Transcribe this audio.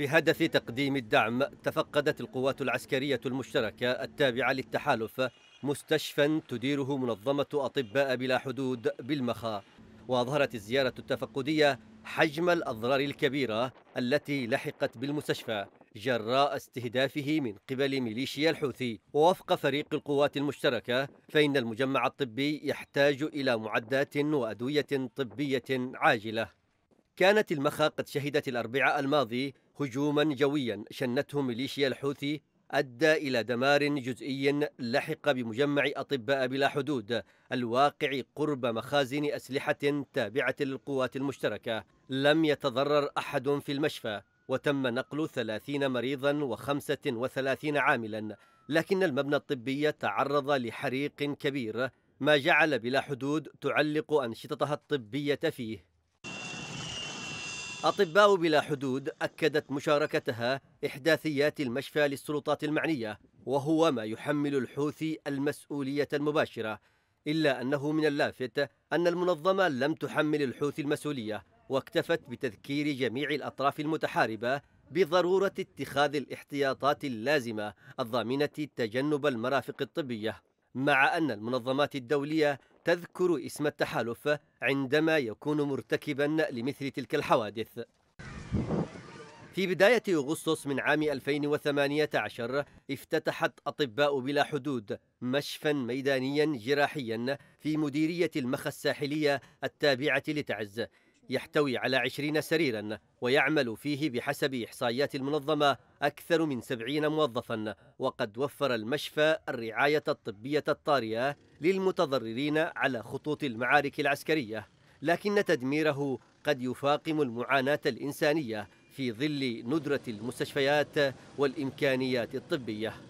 بهدف تقديم الدعم تفقدت القوات العسكرية المشتركة التابعة للتحالف مستشفى تديره منظمة أطباء بلا حدود بالمخا وأظهرت الزيارة التفقدية حجم الأضرار الكبيرة التي لحقت بالمستشفى جراء استهدافه من قبل ميليشيا الحوثي ووفق فريق القوات المشتركة فإن المجمع الطبي يحتاج إلى معدات وأدوية طبية عاجلة كانت المخا قد شهدت الأربعاء الماضي هجوما جويا شنته ميليشيا الحوثي أدى إلى دمار جزئي لحق بمجمع أطباء بلا حدود الواقع قرب مخازن أسلحة تابعة للقوات المشتركة لم يتضرر أحد في المشفى وتم نقل 30 مريضا و35 عاملا لكن المبنى الطبي تعرض لحريق كبير ما جعل بلا حدود تعلق أنشطتها الطبية فيه أطباء بلا حدود أكدت مشاركتها إحداثيات المشفى للسلطات المعنية وهو ما يحمل الحوثي المسؤولية المباشرة إلا أنه من اللافت أن المنظمة لم تحمل الحوثي المسؤولية واكتفت بتذكير جميع الأطراف المتحاربة بضرورة اتخاذ الاحتياطات اللازمة الضامنة تجنب المرافق الطبية مع أن المنظمات الدولية تذكر اسم التحالف عندما يكون مرتكبا لمثل تلك الحوادث في بداية أغسطس من عام 2018 افتتحت أطباء بلا حدود مشفى ميدانيا جراحيا في مديرية المخا الساحلية التابعة لتعز يحتوي على عشرين سريرا ويعمل فيه بحسب إحصائيات المنظمة أكثر من سبعين موظفا وقد وفر المشفى الرعاية الطبية الطارئة للمتضررين على خطوط المعارك العسكرية لكن تدميره قد يفاقم المعاناة الإنسانية في ظل ندرة المستشفيات والإمكانيات الطبية